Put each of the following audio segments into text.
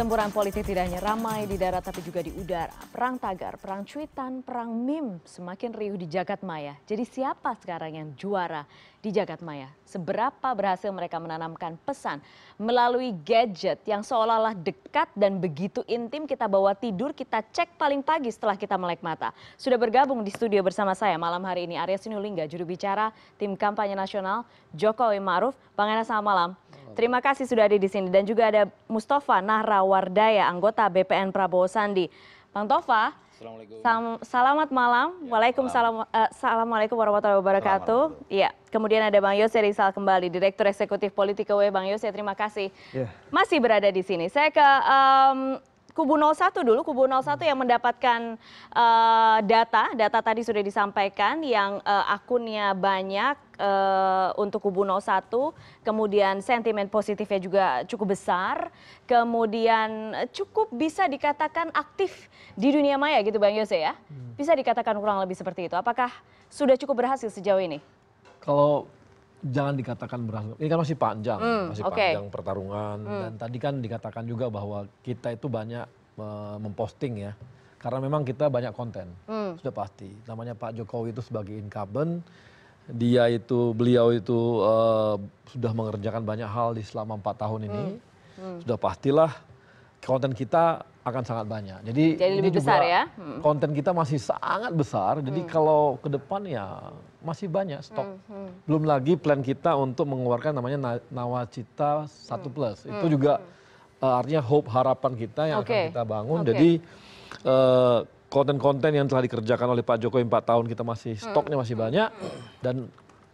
Pertempuran politik tidak hanya ramai di darat tapi juga di udara. Perang tagar, perang cuitan, perang meme semakin riuh di jagat maya. Jadi siapa sekarang yang juara di jagat maya? Seberapa berhasil mereka menanamkan pesan melalui gadget yang seolah-olah dekat dan begitu intim kita bawa tidur, kita cek paling pagi setelah kita melek mata. Sudah bergabung di studio bersama saya malam hari ini Arya Sinulinga, juru bicara tim kampanye nasional Jokowi Maruf. Bang Ana, selamat malam terima kasih sudah ada di sini dan juga ada mustafa nahrawardaya anggota bpn prabowo sandi bang tova selamat malam ya, Waalaikumsalam. Eh, assalamualaikum warahmatullahi wabarakatuh ya kemudian ada bang yose rizal kembali direktur eksekutif politika w bang yose terima kasih ya. masih berada di sini saya ke kubu satu dulu, kubu satu yang mendapatkan uh, data, data tadi sudah disampaikan yang uh, akunnya banyak uh, untuk kubu satu, kemudian sentimen positifnya juga cukup besar, kemudian cukup bisa dikatakan aktif di dunia maya gitu Bang Yose ya. Hmm. Bisa dikatakan kurang lebih seperti itu. Apakah sudah cukup berhasil sejauh ini? Kalau jangan dikatakan berhasil. Ini kan masih panjang, mm, masih okay. panjang pertarungan. Mm. Dan tadi kan dikatakan juga bahwa kita itu banyak memposting ya. Karena memang kita banyak konten, mm. sudah pasti. Namanya Pak Jokowi itu sebagai incumbent, dia itu, beliau itu uh, sudah mengerjakan banyak hal di selama empat tahun ini. Mm. Mm. Sudah pastilah konten kita akan sangat banyak. Jadi, jadi ini juga besar ya. Hmm. Konten kita masih sangat besar. Jadi hmm. kalau ke depan ya masih banyak stok. Hmm. Hmm. Belum lagi plan kita untuk mengeluarkan namanya Nawacita 1 hmm. Plus. Itu hmm. juga uh, artinya hope harapan kita yang okay. akan kita bangun. Okay. Jadi konten eh, konten-konten yang telah dikerjakan oleh Pak Jokowi 4 tahun kita masih hmm. stoknya masih banyak dan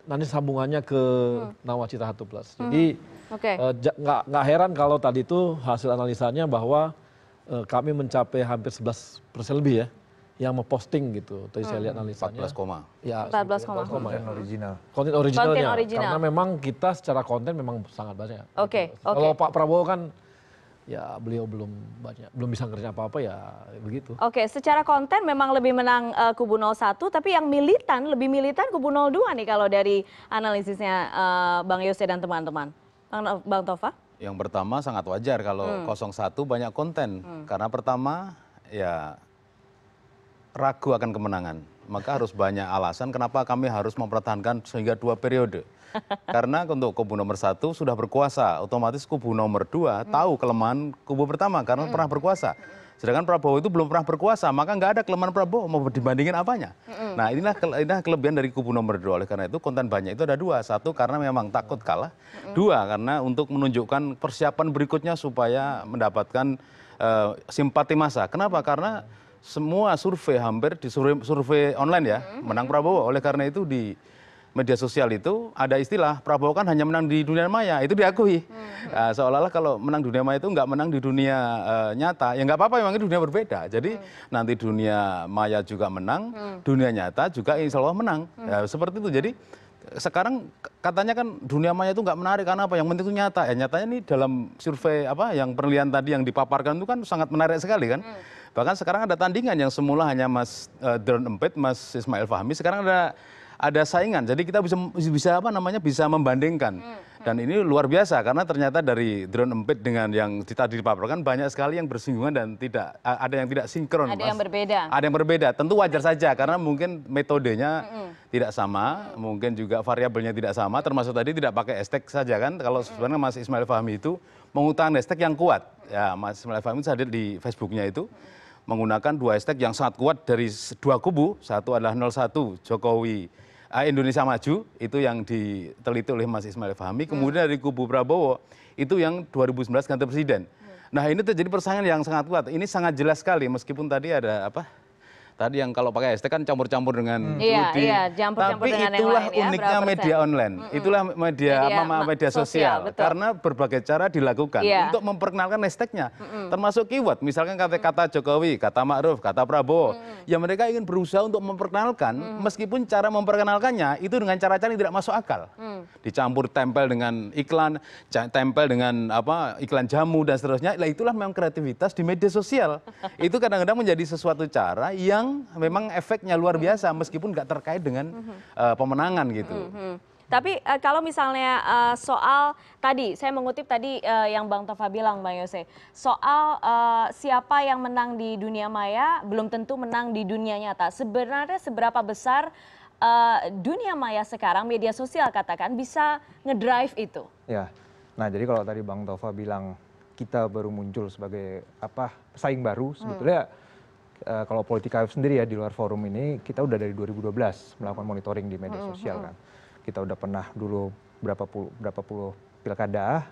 nanti sambungannya ke hmm. nawacita satu plus. Hmm. Jadi eh, nggak heran kalau tadi itu hasil analisanya bahwa eh, kami mencapai hampir 11 persen lebih ya yang memposting gitu. Tadi saya hmm. lihat analisanya. 14 koma. Ya, 14 koma. Ya. Konten original. Konten originalnya. original. Karena memang kita secara konten memang sangat banyak. Oke. Gitu. Okay, Kalau Pak Prabowo kan ya beliau belum banyak belum bisa kerja apa-apa ya begitu. Oke, secara konten memang lebih menang uh, kubu 01 tapi yang militan lebih militan kubu 02 nih kalau dari analisisnya uh, Bang Yose dan teman-teman. Bang, Bang Tova? Yang pertama sangat wajar kalau hmm. 01 banyak konten hmm. karena pertama ya ragu akan kemenangan maka harus banyak alasan kenapa kami harus mempertahankan sehingga dua periode. Karena untuk kubu nomor satu sudah berkuasa, otomatis kubu nomor dua hmm. tahu kelemahan kubu pertama karena hmm. pernah berkuasa. Sedangkan Prabowo itu belum pernah berkuasa, maka nggak ada kelemahan Prabowo mau dibandingin apanya. hmm Nah inilah, ke, inilah kelebihan dari kubu nomor dua. Oleh karena itu konten banyak itu ada dua. Satu karena memang takut kalah. hmm Dua karena untuk menunjukkan persiapan berikutnya supaya mendapatkan uh, simpati masa. Kenapa? Karena semua survei hampir di survei online ya hmm. menang prabowo oleh karena itu di media sosial itu ada istilah prabowo kan hanya menang di dunia maya itu diakui hmm. nah, seolah-olah kalau menang dunia maya itu nggak menang di dunia uh, nyata ya nggak apa-apa memang dunia berbeda jadi hmm. nanti dunia maya juga menang hmm. dunia nyata juga insya Allah menang hmm. ya, seperti itu jadi sekarang katanya kan dunia maya itu nggak menarik karena apa yang penting itu nyata ya nyatanya ini dalam survei apa yang penelitian tadi yang dipaparkan itu kan sangat menarik sekali kan hmm bahkan sekarang ada tandingan yang semula hanya Mas uh, Drone Empit, Mas Ismail Fahmi, sekarang ada ada saingan. Jadi kita bisa bisa apa namanya bisa membandingkan. Hmm, hmm. Dan ini luar biasa karena ternyata dari drone empit dengan yang kita tadi dipaparkan banyak sekali yang bersinggungan dan tidak ada yang tidak sinkron. Ada Mas. yang berbeda. Ada yang berbeda. Tentu wajar saja karena mungkin metodenya hmm. hmm. tidak sama, hmm. mungkin juga variabelnya tidak sama. Termasuk tadi tidak pakai estek saja kan. Kalau hmm. sebenarnya Mas Ismail Fahmi itu mengutang estek yang kuat. Ya Mas Ismail Fahmi itu hadir di Facebooknya itu menggunakan dua hashtag yang sangat kuat dari dua kubu. Satu adalah 01 Jokowi eh, Indonesia Maju, itu yang diteliti oleh Mas Ismail Fahmi. Ya. Kemudian dari kubu Prabowo, itu yang 2019 ganti presiden. Ya. Nah ini terjadi persaingan yang sangat kuat. Ini sangat jelas sekali meskipun tadi ada apa tadi yang kalau pakai hashtag kan campur-campur dengan hmm. iya, judi. Iya, Tapi itulah ya, uniknya media online. Hmm. Itulah media apa media sosial karena berbagai cara dilakukan iya. untuk memperkenalkan hashtagnya. Hmm. Termasuk keyword misalkan kata-kata Jokowi, kata Ma'ruf, kata Prabowo. Ya mereka ingin berusaha untuk memperkenalkan meskipun cara memperkenalkannya itu dengan cara-cara yang tidak masuk akal. Dicampur tempel dengan iklan, tempel dengan apa iklan jamu dan seterusnya. Lah itulah memang kreativitas di media sosial. Itu kadang-kadang menjadi sesuatu cara yang memang memang efeknya luar hmm. biasa meskipun nggak terkait dengan uh, pemenangan gitu. Tapi uh, kalau misalnya uh, soal tadi, saya mengutip tadi uh, yang Bang Tova bilang, Bang Yose, soal uh, siapa yang menang di dunia maya belum tentu menang di dunia nyata. Sebenarnya seberapa besar uh, dunia maya sekarang, media sosial katakan, bisa ngedrive itu? Ya, nah jadi kalau tadi Bang Tova bilang kita baru muncul sebagai apa pesaing baru sebetulnya. Hmm Eh, kalau Politik politika sendiri ya di luar forum ini kita udah dari 2012 melakukan monitoring di media sosial kan. Kita udah pernah dulu berapa puluh berapa puluh pilkada,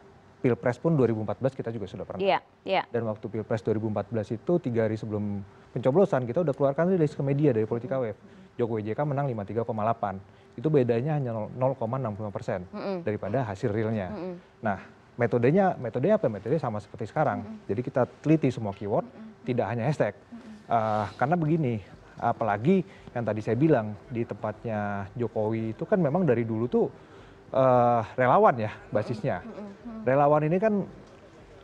pilpres pun 2014 kita juga sudah pernah. Yeah, yeah. Dan waktu pilpres 2014 itu tiga hari sebelum pencoblosan kita udah keluarkan rilis ke media dari Politik Web, Jokowi JK menang 53,8. Itu bedanya hanya 0,65 persen mm -hmm. daripada hasil realnya. Nah, metodenya metodenya apa? Metodenya sama seperti sekarang. Jadi kita teliti semua keyword, tidak hanya hashtag. Ah, karena begini apalagi yang tadi saya bilang di tempatnya jokowi itu kan memang dari dulu tuh eh, relawan ya basisnya relawan ini kan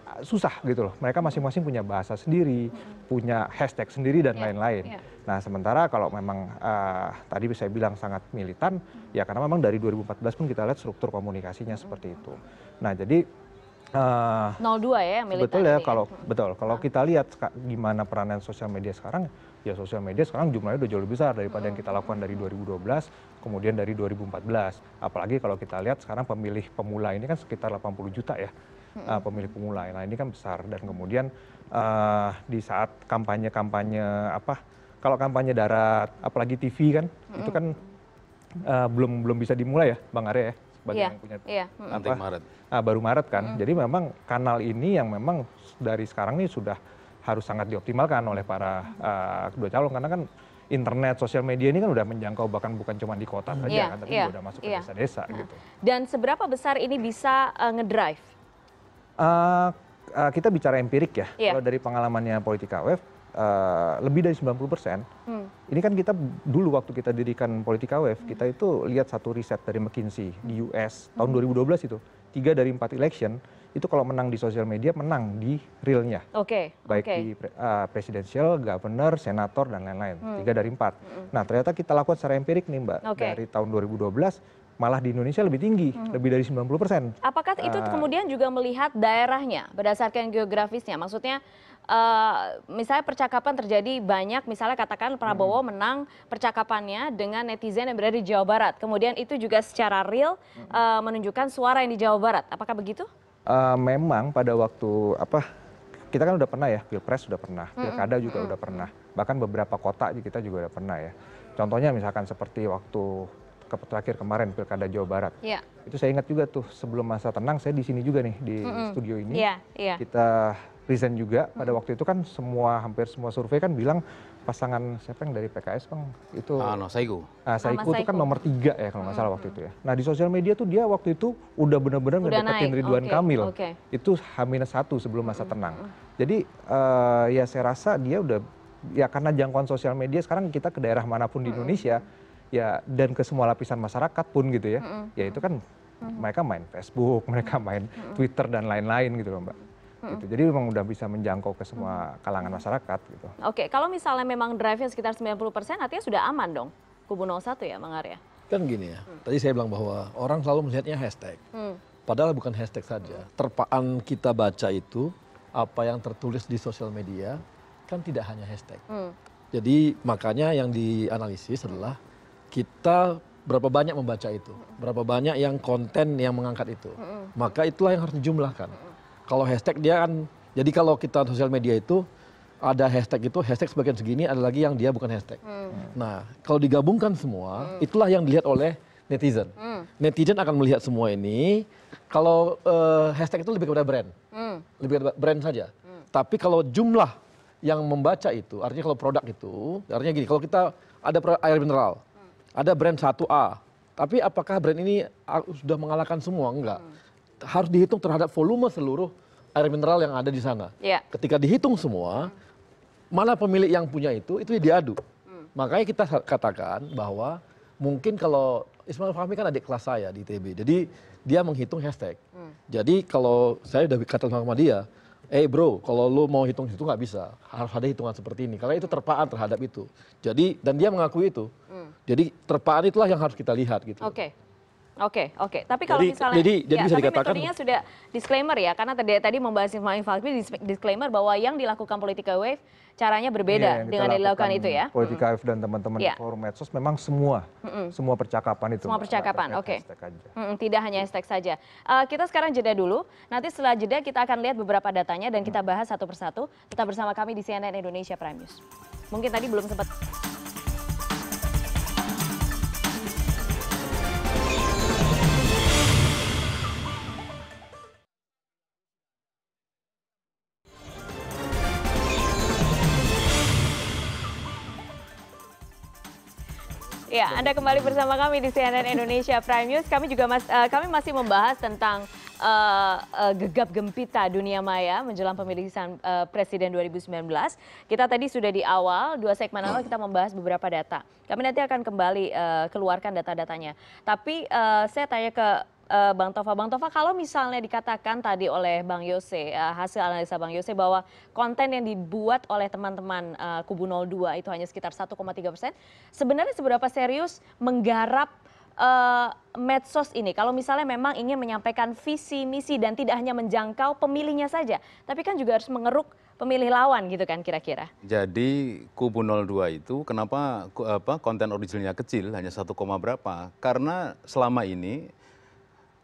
ah, susah gitu loh mereka masing-masing punya bahasa sendiri punya hashtag sendiri dan ya, lain-lain ya. nah sementara kalau memang ah, tadi saya bilang sangat militan ya karena memang dari 2014 pun kita lihat struktur komunikasinya seperti itu nah jadi 02 eh, ya betul ya, ya? kalau hmm. betul kalau kita lihat gimana peranan sosial media sekarang ya sosial media sekarang jumlahnya udah jauh lebih besar daripada yang kita hmm. lakukan dari 2012 kemudian dari 2014 apalagi kalau kita lihat sekarang pemilih pemula ini kan sekitar 80 juta ya uh, pemilih pemula nah ini kan besar dan kemudian uh, di saat kampanye kampanye apa kalau kampanye darat apalagi TV kan itu kan uh, belum belum bisa dimulai ya Bang Arya ya yeah. yang punya iya, apa, Maret. Nah, baru Maret kan. Mm. Jadi memang kanal ini yang memang dari sekarang ini sudah harus sangat dioptimalkan oleh para uh, kedua calon karena kan internet, sosial media ini kan udah menjangkau bahkan bukan cuma di kota saja yeah, kan, tapi yeah, udah masuk ke iya. desa-desa nah. gitu. Dan seberapa besar ini bisa uh, ngedrive? Uh, uh, kita bicara empirik ya. Yeah. Kalau dari pengalamannya Politika Wave, Eh, lebih dari 90 persen, hmm. ini kan kita dulu waktu kita dirikan Politika Wave, hmm. kita itu lihat satu riset dari McKinsey di US hmm. tahun 2012 itu. Tiga dari empat election, itu kalau menang di sosial media, menang di realnya. Oke. Okay, Baik okay. di uh, eh, presidensial, governor, senator, dan lain-lain. Hmm. Tiga dari empat. Hmm. Nah ternyata kita lakukan secara empirik nih Mbak. Okay. Dari tahun 2012, malah di Indonesia lebih tinggi, hmm. lebih dari 90 persen. Apakah itu uh, kemudian juga melihat daerahnya berdasarkan geografisnya? Maksudnya Eh, misalnya percakapan terjadi banyak misalnya katakan prabowo hmm. menang percakapannya dengan netizen yang berada di jawa barat kemudian itu juga secara real eh, menunjukkan suara yang di jawa barat apakah begitu eh, memang pada waktu apa kita kan udah pernah ya pilpres sudah pernah pilkada juga udah pernah bahkan beberapa kota kita juga udah pernah ya contohnya misalkan seperti waktu terakhir kemarin pilkada Jawa Barat. Yeah. Itu saya ingat juga tuh sebelum masa tenang saya di sini juga nih di mm -hmm. studio ini. Yeah, yeah. Kita resign juga pada hmm. waktu itu kan semua hampir semua survei kan bilang pasangan siapa yang dari PKS bang itu ah, no, Saiku. ah, Saiku itu kan nomor tiga ya kalau nggak salah hmm, waktu hmm. itu ya. Nah di sosial media tuh dia waktu itu udah benar-benar mendekati Ridwan okay. Kamil. Okay. Itu h satu sebelum masa hmm. tenang. Jadi uh, ya saya rasa dia udah ya karena jangkauan sosial media sekarang kita ke daerah manapun di Indonesia ya dan ke semua lapisan masyarakat pun gitu ya. Hmm. Ya itu kan mereka main Facebook, mereka main Twitter dan lain-lain gitu loh mbak gitu. Jadi memang udah bisa menjangkau ke semua kalangan masyarakat gitu. Oke, kalau misalnya memang drive-nya sekitar 90 persen, artinya sudah aman dong kubu 01 ya, Mang Arya? Kan gini ya, hmm. tadi saya bilang bahwa orang selalu melihatnya hashtag. Hmm. Padahal bukan hashtag saja. Hmm. Terpaan kita baca itu, apa yang tertulis di sosial media, kan tidak hanya hashtag. Hmm. Jadi makanya yang dianalisis adalah kita berapa banyak membaca itu, mm. berapa banyak yang konten yang mengangkat itu. Maka itulah yang harus dijumlahkan kalau hashtag dia kan jadi kalau kita sosial media itu ada hashtag itu hashtag sebagian segini ada lagi yang dia bukan hashtag hmm. nah kalau digabungkan semua hmm. itulah yang dilihat oleh netizen hmm. netizen akan melihat semua ini kalau uh, hashtag itu lebih kepada brand hmm. lebih kepada brand saja hmm. tapi kalau jumlah yang membaca itu artinya kalau produk itu artinya gini kalau kita ada air mineral hmm. ada brand 1A tapi apakah brand ini ah, sudah mengalahkan semua enggak hmm harus dihitung terhadap volume seluruh air mineral yang ada di sana ya. ketika dihitung semua mana pemilik yang punya itu itu diadu hmm. makanya kita katakan bahwa mungkin kalau Ismail Fahmi kan adik kelas saya di TB, jadi dia menghitung hashtag hmm. jadi kalau saya udah kata sama dia eh bro, kalau lu mau hitung itu nggak bisa, harus ada hitungan seperti ini. Karena itu terpaan terhadap itu. Jadi dan dia mengakui itu. Hmm. Jadi terpaan itulah yang harus kita lihat gitu. Oke. Okay oke oke tapi kalau misalnya ya tapi metodenya sudah disclaimer ya karena tadi membahas Ismail Fahmi disclaimer bahwa yang dilakukan politika wave caranya berbeda iya, dengan yang dilakukan itu ya politika wave dan teman-teman yeah. forum medsos memang semua semua percakapan itu semua percakapan oke tidak hanya hashtag saja eh, kita sekarang jeda dulu nanti setelah jeda kita akan lihat beberapa datanya dan kita mm. bahas satu persatu tetap bersama kami di CNN Indonesia Prime News mungkin tadi belum sempat Anda kembali bersama kami di CNN Indonesia Prime News. Kami juga mas, uh, kami masih membahas tentang uh, uh, gegap gempita dunia maya menjelang pemilihan uh, presiden 2019. Kita tadi sudah di awal dua segmen awal kita membahas beberapa data. Kami nanti akan kembali uh, keluarkan data-datanya. Tapi uh, saya tanya ke Eh, Bang Tova. Bang Tova, kalau misalnya dikatakan tadi oleh Bang Yose, eh, hasil analisa Bang Yose bahwa konten yang dibuat oleh teman-teman eh, kubu 02 itu hanya sekitar 1,3 persen, sebenarnya seberapa serius menggarap uh, medsos ini? Kalau misalnya memang ingin menyampaikan visi misi dan tidak hanya menjangkau pemilihnya saja, tapi kan juga harus mengeruk pemilih lawan gitu kan kira-kira. Jadi kubu 02 itu kenapa apa konten originalnya kecil hanya 1, berapa? Karena selama ini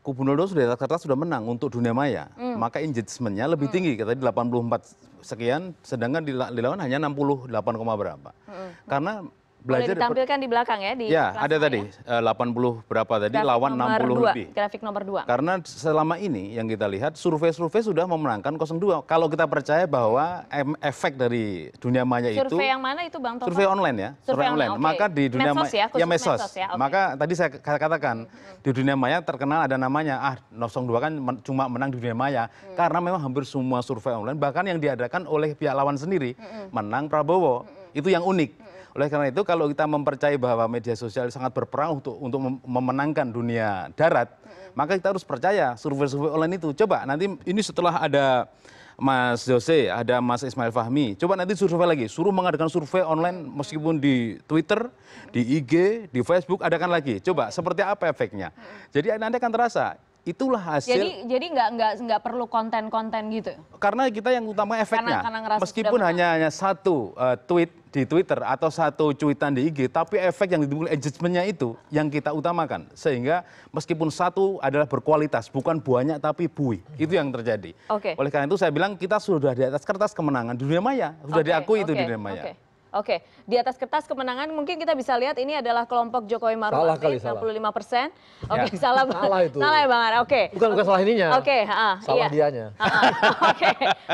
kubu 02 sudah kata sudah menang untuk dunia maya, Hmm. maka engagementnya lebih hmm. tinggi. Hmm. tadi 84 sekian, sedangkan di lawan hanya 68, berapa. Hmm. Karena boleh ditampilkan di belakang ya di ya ada tadi ya. Eh, delapan puluh berapa tadi grafik lawan enam puluh lebih grafik nomor dua karena selama ini yang kita lihat survei survei sudah memenangkan 02 kalau kita percaya bahwa efek dari dunia maya survei itu survei yang mana itu bang survei online ya survei, survei online, online. maka di dunia maya ya, ya mesos, ya, okay. maka tadi saya katakan di dunia maya terkenal ada namanya ah 02 kan men cuma menang di dunia maya hmm. karena memang hampir semua survei online bahkan yang diadakan oleh pihak lawan sendiri hmm. menang Prabowo hmm. itu yang unik hmm oleh karena itu kalau kita mempercayai bahwa media sosial sangat berperang untuk untuk memenangkan dunia darat maka kita harus percaya survei-survei online itu coba nanti ini setelah ada Mas Jose, ada Mas Ismail Fahmi. Coba nanti survei lagi, suruh mengadakan survei online meskipun di Twitter, di IG, di Facebook, adakan lagi. Coba seperti apa efeknya. Jadi nanti akan terasa, itulah hasil jadi jadi nggak nggak nggak perlu konten-konten gitu karena kita yang utama efeknya karena, karena meskipun hanya hanya satu uh, tweet di Twitter atau satu cuitan di IG tapi efek yang ditimbulkan engagementnya itu yang kita utamakan sehingga meskipun satu adalah berkualitas bukan banyak tapi buih itu yang terjadi okay. oleh karena itu saya bilang kita sudah di atas kertas kemenangan dunia maya sudah okay, diakui okay, itu di dunia maya okay oke di atas kertas kemenangan mungkin kita bisa lihat ini adalah kelompok jokowi maruf amin enam lima persen ya. oke salah itu salah ya bang ara oke bukan bukan salah ininya oke salah iya. dianya oke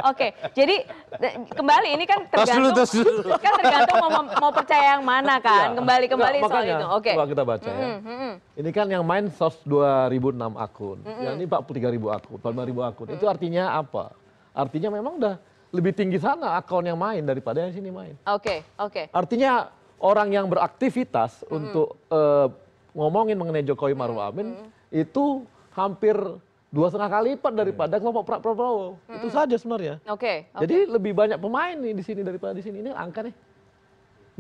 oke jadi kembali ini kan tergantung kan tergantung mau, mau percaya yang mana iya. kan kembali kembali soal itu oke Okay. kita baca ya hmm, hmm, hmm. ini kan yang main sos 2006 akun yang ini ribu akun ribu akun itu artinya apa artinya memang udah lebih tinggi sana akun yang main daripada yang sini main. Oke, okay, oke. Okay. Artinya orang yang beraktivitas mm. untuk uh, ngomongin mengenai Jokowi Maruf Amin mm. itu hampir dua setengah kali lipat daripada mm. kelompok Prabowo. Mm. Itu saja sebenarnya. Oke. Okay, okay. Jadi lebih banyak pemain nih di sini daripada di sini. Ini angka nih.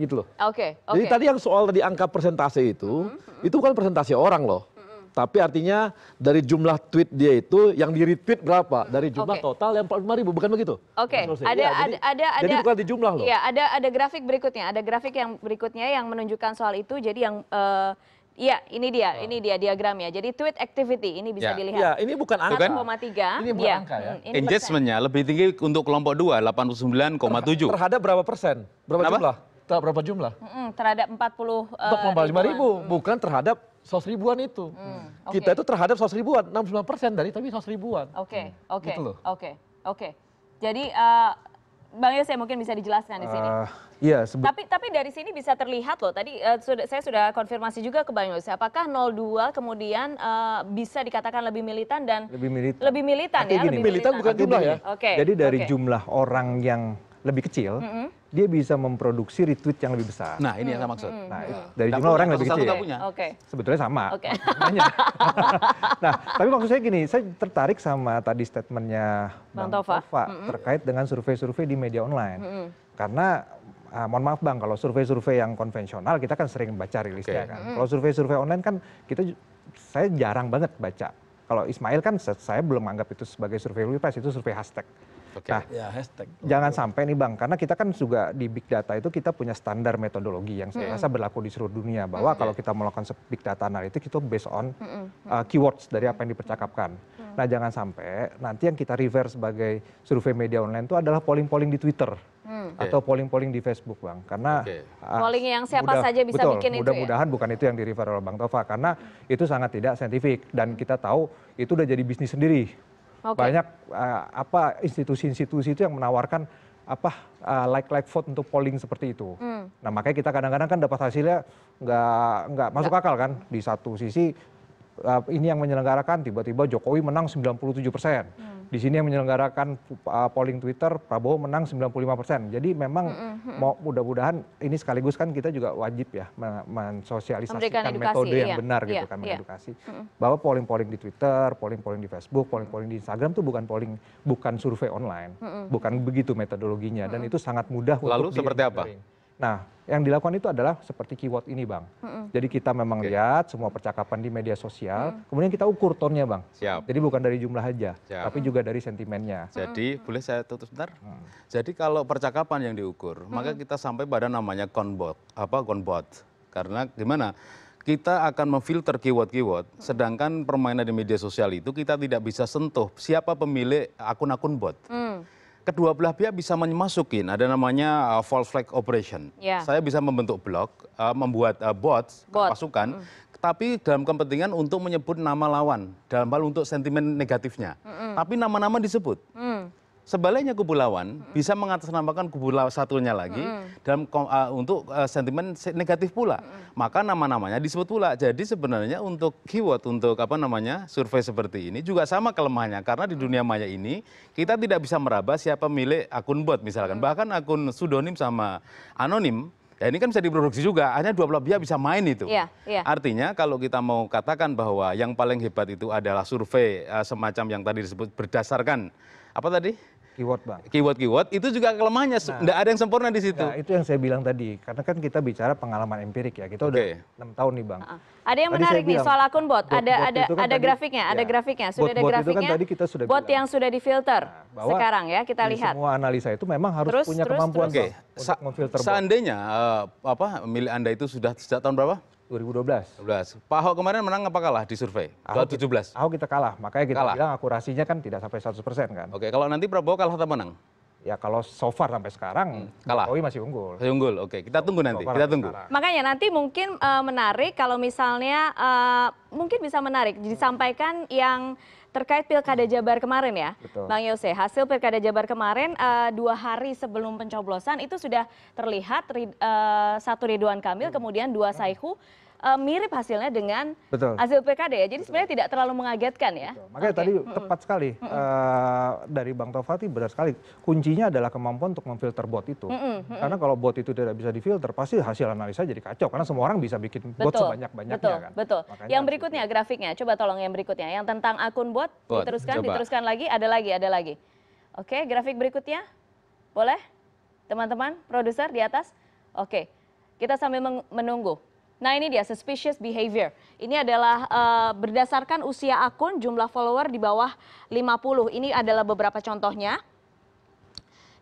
Gitu loh. Oke. Okay, okay. Jadi tadi yang soal tadi angka persentase itu, -hmm. itu kan persentase orang loh tapi artinya dari jumlah tweet dia itu yang di retweet berapa dari jumlah total yang 45 ribu bukan begitu oke okay. ada, ya, ada, jadi, ada jadi bukan di jumlah loh Iya, ada ada grafik berikutnya ada grafik yang berikutnya yang menunjukkan soal itu jadi yang uh, Iya, ini dia, oh. ini dia diagramnya. Jadi tweet activity ini bisa ya. dilihat. Iya, ini bukan angka. 1,3. Ini bukan ya. angka ya. Hmm, Engagementnya lebih tinggi untuk kelompok 2, 89,7. terhadap berapa persen? Berapa Kenapa? jumlah? Terhadap berapa jumlah? Mm -mm, terhadap 40 uh, 45 ribu, ribu. bukan terhadap sos ribuan itu. Hmm. hmm. Kita itu terhadap sos ribuan, 69 persen dari tapi sos ribuan. Oke, hmm. oke, gitu oke, oke. Jadi uh, Bang Yose mungkin bisa dijelaskan di sini. Uh, iya, tapi tapi dari sini bisa terlihat loh. Tadi uh, sudah, saya sudah konfirmasi juga ke Bang Yose. Apakah 02 kemudian uh, bisa dikatakan lebih militan dan lebih militan, lebih militan ya? lebih militan, bukan jumlah ya. Oke. Okay, Jadi dari jumlah orang yang lebih kecil dia bisa memproduksi retweet yang lebih besar nah ini yang saya maksud nah iya. dari jumlah orang yang lebih kecil sebetulnya sama nah tapi maksud saya gini saya tertarik sama tadi statementnya bang Tova terkait dengan survei-survei di media online karena Uh, mohon maaf bang, kalau survei-survei yang konvensional kita kan sering baca rilisnya okay. kan. Mm. Kalau survei-survei online kan kita saya jarang banget baca. Kalau Ismail kan saya belum anggap itu sebagai survei Wilpres, itu survei hashtag nah ya, jangan sampai nih bang karena kita kan juga di big data itu kita punya standar metodologi yang saya rasa berlaku di seluruh dunia bahwa kalau kita melakukan big data analitik itu based on uh, keywords dari apa yang dipercakapkan nah jangan sampai nanti yang kita reverse sebagai survei media online itu adalah polling-polling di Twitter Hmm. atau polling-polling di Facebook bang karena okay. uh, polling yang siapa mudah, saja bisa betul, bikin mudah itu ya? mudah-mudahan ya? bukan itu yang di refer oleh bang Tova karena itu sangat tidak saintifik dan kita tahu itu udah jadi bisnis sendiri banyak eh, institusi institusi itu yang menawarkan apa eh, like like vote untuk polling seperti itu hmm. nah makanya kita kadang kadang kan dapat hasilnya nggak masuk akal kan di satu sisi eh, ini yang menyelenggarakan tiba tiba jokowi menang sembilan puluh tujuh persen hmm di sini yang menyelenggarakan uh, polling twitter prabowo menang 95 persen jadi memang mudah-mudahan ini sekaligus kan kita juga wajib ya mensosialisasikan metode yang iya. benar gitu iya, kan iya. mengedukasi bahwa polling polling di twitter polling polling di facebook polling polling di instagram itu bukan polling bukan survei online bukan begitu metodologinya dan itu sangat mudah lalu seperti apa Nah, yang dilakukan itu adalah seperti keyword ini, Bang. Mm-hmm. Jadi kita memang okay. lihat semua percakapan di media sosial, mm. kemudian kita ukur tonnya, Bang. Siap. Jadi bukan dari jumlah aja, Siap. tapi juga dari sentimennya. Jadi, mm. boleh saya tutup sebentar? Mm. Jadi kalau percakapan yang diukur, mm. maka kita sampai pada namanya konbot, apa konbot? Karena gimana? Kita akan memfilter keyword-keyword, mm. sedangkan permainan di media sosial itu kita tidak bisa sentuh siapa pemilik akun-akun bot. Mm kedua belah pihak bisa memasukin ada namanya uh, false flag operation. Ya. Saya bisa membentuk blok, uh, membuat uh, bots, Bot. pasukan, tapi dalam kepentingan untuk menyebut nama lawan, dalam hal untuk sentimen negatifnya. Mm -mm. Tapi nama-nama disebut. Mm sebaliknya kubu lawan bisa mengatasnamakan kubu satunya lagi dalam eh, untuk eh, sentimen negatif pula maka nama namanya disebut pula jadi sebenarnya untuk keyword untuk apa namanya survei seperti ini juga sama kelemahannya karena di dunia maya ini kita tidak bisa meraba siapa milik akun bot misalkan bahkan akun pseudonim sama anonim Ya ini kan bisa diproduksi juga, hanya dua belah pihak bisa main itu. Yeah, yeah. Artinya kalau kita mau katakan bahwa yang paling hebat itu adalah survei uh, semacam yang tadi disebut berdasarkan apa tadi? keyword bang keyword keyword itu juga kelemahannya tidak nah, ada yang sempurna di situ nah, itu yang saya bilang tadi karena kan kita bicara pengalaman empirik ya kita okay. udah enam tahun nih bang uh huh ada yang tadi menarik nih soal akun bot, bot ada bot ada kan ada tadi, grafiknya ya, ada grafiknya sudah bot, ada grafiknya bot, kan tadi kita sudah bot yang sudah difilter nah, sekarang ya kita lihat semua analisa itu memang harus terus, punya terus, kemampuan terus. Okay. memfilter seandainya uh, apa milik anda itu sudah sejak tahun berapa 2012. 12. Pak Ahok kemarin menang apa kalah di survei? Ahok 17. Ahok kita kalah, makanya kita kalah. bilang akurasinya kan tidak sampai 100% kan. Oke, kalau nanti Prabowo kalah atau menang? Ya kalau so far sampai sekarang hmm, kalah. Jokowi masih unggul. Masih unggul. Oke, kita tunggu nanti. So kita tunggu. Sekarang. Makanya nanti mungkin uh, menarik kalau misalnya uh, mungkin bisa menarik disampaikan yang terkait pilkada Jabar kemarin ya, Betul. Bang Yose. Hasil pilkada Jabar kemarin uh, dua hari sebelum pencoblosan itu sudah terlihat uh, satu Ridwan Kamil, hmm. kemudian dua hmm. Saihu, Eh, mirip hasilnya dengan hasil PKD ya jadi sebenarnya tidak terlalu mengagetkan ya makanya tadi tepat sekali eh, dari bang taufati benar sekali kuncinya adalah kemampuan untuk memfilter bot itu karena kalau bot itu tidak bisa difilter pasti hasil analisa jadi kacau karena semua orang bisa bikin bot sebanyak banyaknya kan betul yang berikutnya grafiknya coba tolong yang berikutnya yang tentang akun bot diteruskan diteruskan lagi ada lagi ada lagi oke grafik berikutnya boleh teman-teman produser di atas oke kita sambil menunggu Nah ini dia suspicious behavior. Ini adalah uh, berdasarkan usia akun jumlah follower di bawah 50. Ini adalah beberapa contohnya.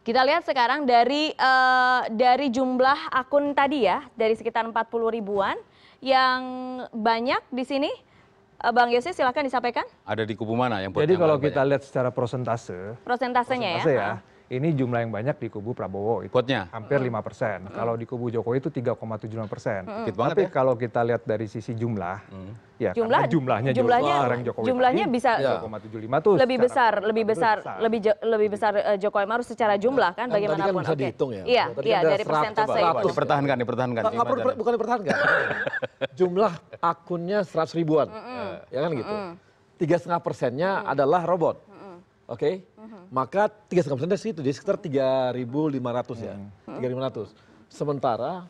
Kita lihat sekarang dari uh, dari jumlah akun tadi ya, dari sekitar 40 ribuan yang banyak di sini. Eh, Bang Yosi silahkan disampaikan. Ada di kubu mana yang Jadi kalau kita banyak. lihat secara prosentase. Prosentasenya, ya. prosentase ya. ya ini jumlah yang banyak di kubu Prabowo itu hampir hmm. lima persen. Hmm. Kalau di kubu Jokowi itu 3,75 persen. Hmm. Tapi ya. kalau kita lihat dari sisi jumlah, hmm. ya jumlah, jumlahnya jumlahnya orang Jokowi jumlahnya tadi, bisa ya. tuh lebih besar, lebih besar, besar, lebih lebih besar eh, Jokowi Maruf secara nah, jumlah kan bagaimanapun. Tadi kan bisa dihitung ya. Iya, iya kan dari persentase itu. Dipertahankan, dipertahankan. Nggak, perlu, bukan dipertahankan. jumlah akunnya seratus ribuan, ya kan gitu. Tiga setengah persennya adalah robot oke maka tiga lima persen dari situ jadi sekitar tiga lima ratus ya hmm. tiga lima ratus sementara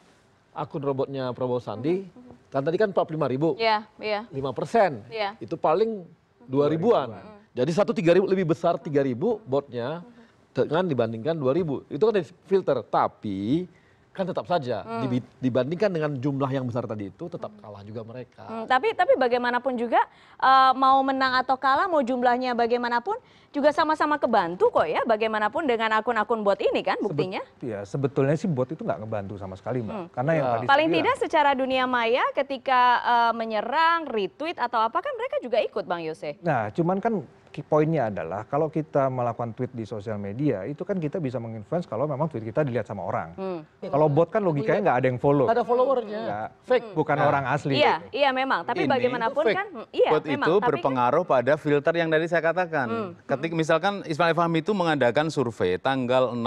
akun robotnya prabowo sandi hmm. kan tadi kan empat puluh lima ribu iya, iya. lima persen iya. itu paling dua ribuan jadi satu tiga ribu lebih besar tiga ribu botnya hmm. dengan dibandingkan dua ribu itu kan filter tapi kan tetap saja hmm. dibandingkan dengan jumlah yang besar tadi itu tetap kalah juga mereka hmm, tapi tapi bagaimanapun juga eh, mau menang atau kalah mau jumlahnya bagaimanapun juga sama-sama kebantu kok ya bagaimanapun dengan akun-akun bot ini kan buktinya ya sebetulnya sih bot itu nggak ngebantu sama sekali mbak hmm. karena yang iya. tadi paling tidak secara dunia maya ketika eh, menyerang retweet atau apa kan mereka juga ikut bang Yose nah cuman kan key pointnya adalah kalau kita melakukan tweet di sosial media itu kan kita bisa menginfluence kalau memang tweet kita dilihat sama orang. Hmm. Kalau bot kan logikanya nggak ada yang follow. Ada followernya. Ya, fake. Bukan nah. orang asli. Iya, gitu. iya memang. Tapi Ini bagaimanapun kan, hmm, iya bot memang. itu kan berpengaruh kan... pada filter yang tadi saya katakan. Hmm. Ketika misalkan Ismail Fahmi itu mengadakan survei tanggal 6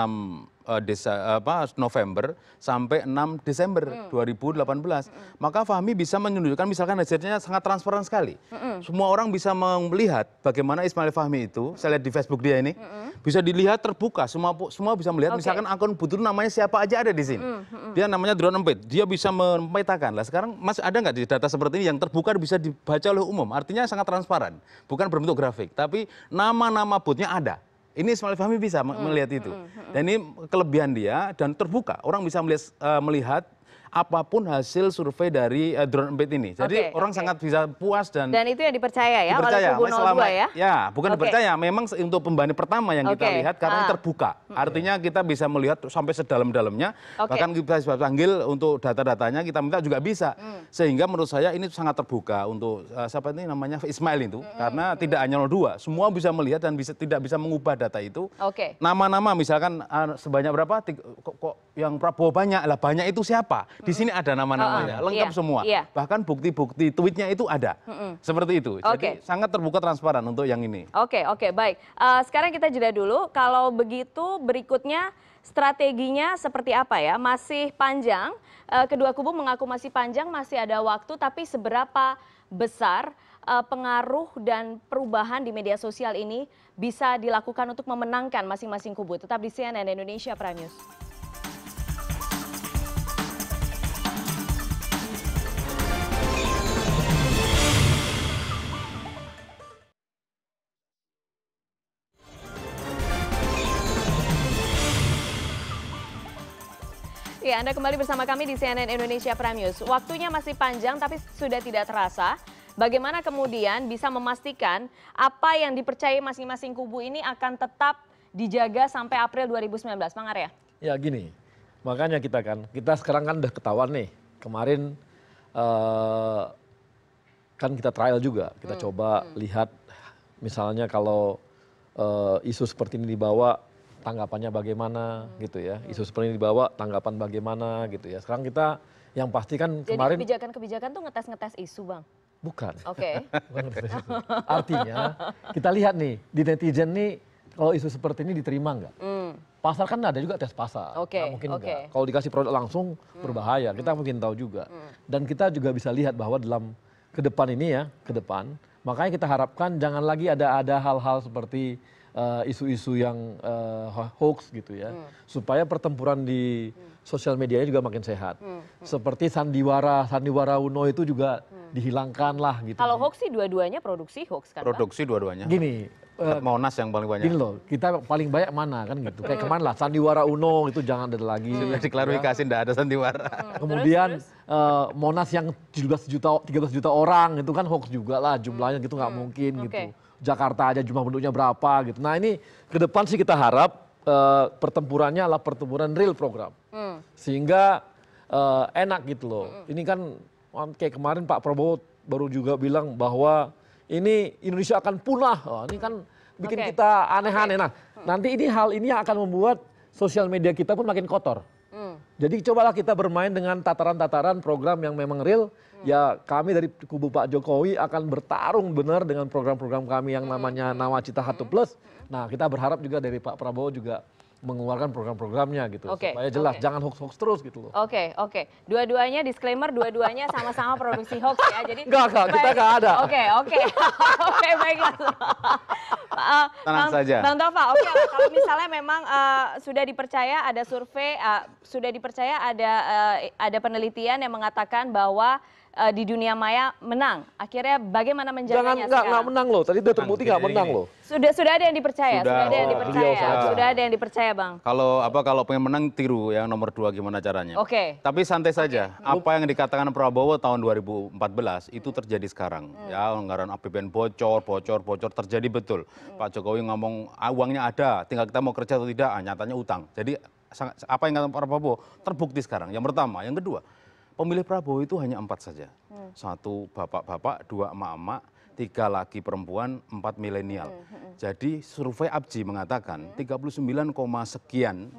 Eh, desa, november sampai 6 desember hmm. dua ribu delapan hmm. maka fahmi bisa menunjukkan misalkan hasilnya sangat transparan sekali hmm. semua orang bisa melihat bagaimana ismail fahmi itu saya lihat di facebook dia ini bisa dilihat terbuka semua semua bisa melihat misalkan akun butuh namanya siapa aja ada di sini dia namanya drone empit dia bisa memetakan lah sekarang masih ada nggak di data seperti ini yang terbuka bisa dibaca oleh umum artinya sangat transparan bukan berbentuk grafik tapi nama-nama butnya ada ini ismail fahmi bisa hmm, melihat hmm, itu hmm, dan ini kelebihan dia dan terbuka orang bisa eh, melihat apapun hasil survei dari uh, drone empit ini. Jadi okay, orang okay. sangat bisa puas dan dan itu yang dipercaya ya dipercaya. oleh kubu selama, ya. Ya, bukan okay. dipercaya, memang untuk pembanding pertama yang okay. kita lihat karena ah. terbuka. Hmm. Artinya kita bisa melihat sampai sedalam-dalamnya. Okay. Bahkan kita panggil untuk data-datanya kita minta juga bisa. Hmm. Sehingga menurut saya ini sangat terbuka untuk uh, siapa ini namanya Ismail itu hmm. karena hmm. tidak hanya dua, semua bisa melihat dan bisa tidak bisa mengubah data itu. Oke. Okay. Nama-nama misalkan uh, sebanyak berapa kok, kok yang Prabowo banyak lah banyak itu siapa? di sini ada nama namanya lengkap iya. semua iya. bahkan bukti bukti tweetnya itu ada seperti itu jadi sangat terbuka transparan untuk yang ini oke oke baik eh, sekarang kita jeda dulu kalau begitu berikutnya strateginya seperti apa ya masih panjang eh, kedua kubu mengaku masih panjang masih ada waktu tapi seberapa besar eh, pengaruh dan perubahan di media sosial ini bisa dilakukan untuk memenangkan masing-masing kubu tetap di CNN Indonesia Prime News Anda kembali bersama kami di CNN Indonesia Prime News. Waktunya masih panjang tapi sudah tidak terasa. Bagaimana kemudian bisa memastikan apa yang dipercayai masing-masing kubu ini akan tetap dijaga sampai April 2019, Bang Arya? Ya gini, makanya kita kan, kita sekarang kan udah ketahuan nih. Kemarin uh, kan kita trial juga, kita hmm. coba hmm. lihat misalnya kalau uh, isu seperti ini dibawa tanggapannya bagaimana hmm. gitu ya hmm. isu seperti ini dibawa tanggapan bagaimana gitu ya sekarang kita yang pasti kan kemarin kebijakan kebijakan tuh ngetes ngetes isu bang bukan oke okay. artinya kita lihat nih di netizen nih kalau isu seperti ini diterima nggak mm. pasar kan ada juga tes pasar okay. Nah, mungkin okay. enggak kalau dikasih produk langsung hmm. berbahaya kita hmm. mungkin tahu juga Hmm. dan kita juga bisa lihat bahwa dalam ke depan ini ya ke depan makanya kita harapkan jangan lagi ada ada hal-hal seperti Eh, isu isu yang eh, hoax gitu ya hmm. supaya pertempuran di hmm. sosial medianya juga makin sehat hmm. seperti sandiwara sandiwara uno itu juga dihilangkan lah gitu kalau hoax sih dua-duanya produksi hoax kan produksi dua-duanya gini eh, Monas yang paling banyak. Gini loh, kita paling banyak mana kan gitu. Kayak kemana lah, Sandiwara Uno itu jangan ada lagi. Sudah diklarifikasi, tidak ada Sandiwara. Kemudian uh, Monas yang 17 juta 13 juta orang itu kan hoax juga lah jumlahnya gitu nggak mungkin gitu. Jakarta aja jumlah penduduknya berapa gitu. Nah ini ke depan sih kita harap uh, pertempurannya adalah pertempuran real program. Hmm. Sehingga uh, enak gitu loh. Hmm. Ini kan, kan kayak kemarin Pak Prabowo baru juga bilang bahwa ini Indonesia akan punah. Oh, ini kan bikin okay. kita aneh-aneh. Nah, hmm. nanti ini hal ini yang akan membuat sosial media kita pun makin kotor. Hmm. Jadi cobalah kita bermain dengan tataran-tataran program yang memang real Hmm. ya kami dari kubu pak jokowi akan bertarung benar dengan program program kami yang hmm. namanya nawacita hmm. satu plus nah kita berharap juga dari pak prabowo juga mengeluarkan program programnya gitu supaya jelas jangan hoax hoax terus gitu loh oke oke dua duanya disclaimer dua duanya sama sama produksi hoax ya jadi enggak enggak kita enggak ada oke oke oke baiklah eh, tenang saja bang Tova oke kalau misalnya memang eh, sudah dipercaya ada survei eh, sudah dipercaya ada ada penelitian yang mengatakan bahwa Eh, di dunia maya menang. Akhirnya bagaimana menjaganya Jangan, enggak, Enggak, menang loh. Tadi udah terbukti nggak nah, menang loh. Sudah sudah ada yang dipercaya, sudah, sudah ada yang oh, dipercaya. Iya, sudah. sudah ada yang dipercaya, Bang. Kalau apa kalau pengen menang tiru yang nomor dua gimana caranya. Oke. Okay. Tapi santai saja. Okay. Apa yang dikatakan Prabowo tahun 2014 itu terjadi sekarang. Hmm. Ya, anggaran APBN bocor, bocor, bocor terjadi betul. Hmm. Pak Jokowi ngomong ah, uangnya ada, tinggal kita mau kerja atau tidak, ah, nyatanya utang. Jadi apa yang kata Prabowo terbukti sekarang. Yang pertama, yang kedua, pemilih prabowo itu hanya empat saja hmm. satu bapak bapak dua emak emak tiga laki perempuan empat milenial hmm, hmm, jadi survei Abji mengatakan tiga puluh sembilan sekian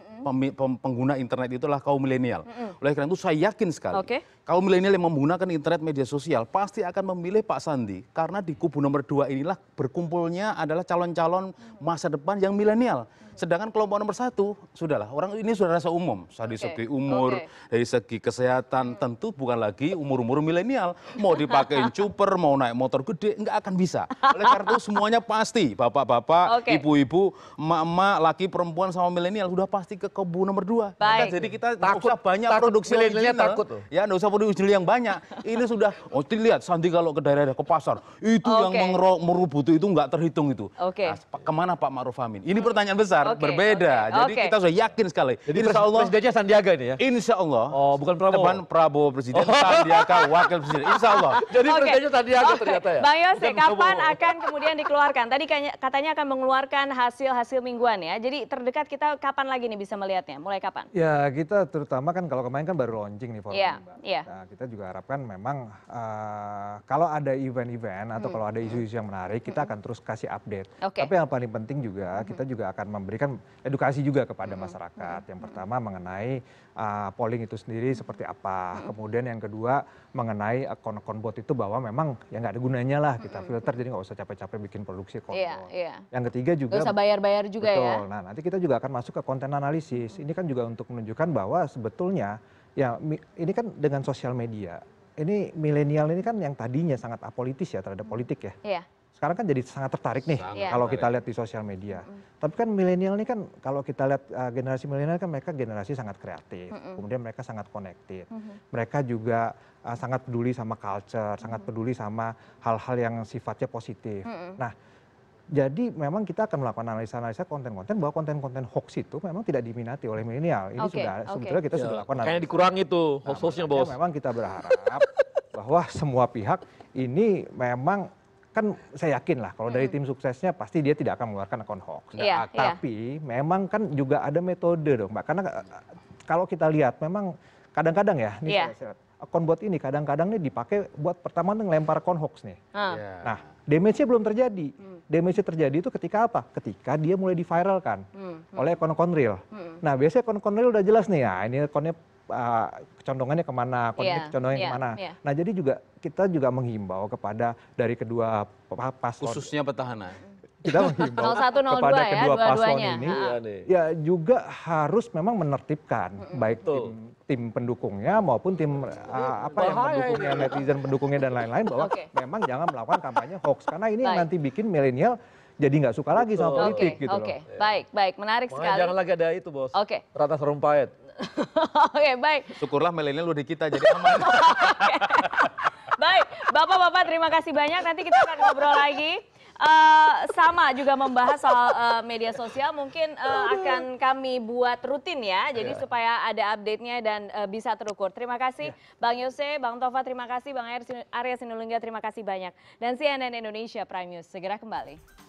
pengguna internet itulah kaum milenial. Oleh karena itu saya yakin sekali okay. kaum milenial yang menggunakan internet media sosial pasti akan memilih Pak Sandi karena di kubu nomor dua inilah berkumpulnya adalah calon-calon masa depan yang milenial. Sedangkan kelompok nomor satu, sudahlah orang ini sudah rasa umum dari segi umur, okay. dari segi kesehatan, hmm. tentu bukan lagi umur-umur milenial. Mau dipakai cuper, mau naik motor gede, nggak akan bisa. Oleh karena itu semuanya pasti, bapak-bapak, okay. ibu-ibu, emak-emak, laki perempuan sama milenial sudah pasti ke kebu nomor dua. Baik. Nah, jadi kita takut usah banyak takut produksi lilinnya. takut nah. Ya nggak usah produksi yang banyak. Ini sudah oh lihat Sandi kalau ke daerah-daerah ke pasar itu okay. yang mengerok merubut itu nggak terhitung itu. Oke. Okay. Nah, kemana Pak Maruf Amin? Ini pertanyaan besar okay. berbeda. Okay. Jadi okay. kita sudah yakin sekali. Jadi Insya Allah presidennya Sandiaga ini ya. Insya Allah. Oh bukan Prabowo. Depan Prabowo presiden oh. Sandiaga wakil presiden. Insya Allah. jadi okay. presidennya Sandiaga oh. ternyata ya. Bang Yose kapan akan kemudian dikeluarkan? Tadi katanya akan mengeluarkan hasil-hasil mingguan ya. Jadi terdekat kita kapan lagi nih bisa melihatnya mulai kapan ya kita terutama kan kalau kemarin kan baru launching nih forum iya, iya. nah, kita juga harapkan memang uh, kalau ada event-event atau hmm. kalau ada hmm. isu-isu yang menarik kita hmm. akan terus kasih update okay. tapi yang paling penting juga hmm. kita juga akan memberikan edukasi juga kepada hmm. masyarakat hmm. yang pertama mengenai uh, polling itu sendiri seperti apa. Hmm. Kemudian yang kedua mengenai akun-akun bot itu bahwa memang ya nggak ada gunanya lah kita hmm. filter jadi nggak usah capek-capek bikin produksi konten. yeah, yeah. Yang ketiga juga nggak usah bayar-bayar juga ya. betul. ya. Nah nanti kita juga akan masuk ke konten analisis. ISIS. ini kan juga untuk menunjukkan bahwa sebetulnya ya ini kan dengan sosial media ini milenial ini kan yang tadinya sangat apolitis ya terhadap politik ya iya. sekarang kan jadi sangat tertarik nih kalau kita lihat di sosial media tapi kan milenial ini kan kalau kita lihat eh, generasi milenial kan mereka generasi sangat kreatif kemudian mereka sangat connected mm-hmm. mereka juga eh, sangat peduli sama culture sangat peduli sama hal-hal yang sifatnya positif nah jadi memang kita akan melakukan analisa analisa konten-konten bahwa konten-konten hoax itu memang tidak diminati oleh milenial. Ini okay, sudah okay. sebetulnya kita yeah. sudah iya, lakukan. Kayaknya dikurangi tuh nah, hoax-hoaxnya bos. Memang kita berharap bahwa semua pihak ini memang kan saya yakin lah kalau dari hmm. tim suksesnya pasti dia tidak akan mengeluarkan akun hoax. Yeah, nah, iya. tapi memang kan juga ada metode dong, Mbak. Karena eh, kalau kita lihat memang kadang-kadang ya, ini yeah. akun buat ini kadang-kadang nih dipakai buat pertama nih lempar akun hoax nih. Uh. Yeah. Iya. Nah, damage nya belum terjadi hmm. damage nya terjadi itu ketika apa ketika dia mulai diviralkan hmm. Hmm. oleh akun akun real nah biasanya akun akun real udah jelas nih ya ini akunnya kecondongannya ah, kemana konflik kecondongannya iya, iya, kemana iya. nah jadi juga kita juga menghimbau kepada dari kedua paslon khususnya petahana kita menghimbau kepada ya, kedua paslon ini iya ya juga harus memang menertibkan baik tim tim pendukungnya maupun tim eh, apa yang pendukungnya netizen pendukungnya dan lain-lain bahwa memang jangan melakukan kampanye hoax karena ini baik. nanti bikin milenial jadi nggak suka lagi sama politik gitu loh. Oke, baik, baik, menarik sekali. Jangan lagi ada itu bos. Oke. Ratna Sarumpait. Oke, baik. Syukurlah milenial udah kita jadi aman. Baik, Bapak-bapak terima kasih banyak. Nanti kita akan ngobrol lagi uh, sama juga membahas soal uh, media sosial mungkin uh, akan kami buat rutin ya. Jadi yeah. supaya ada update-nya dan uh, bisa terukur. Terima kasih yeah. Bang Yose, Bang Tova, terima kasih Bang Arya Sinulingga, terima kasih banyak. Dan CNN Indonesia Prime News segera kembali.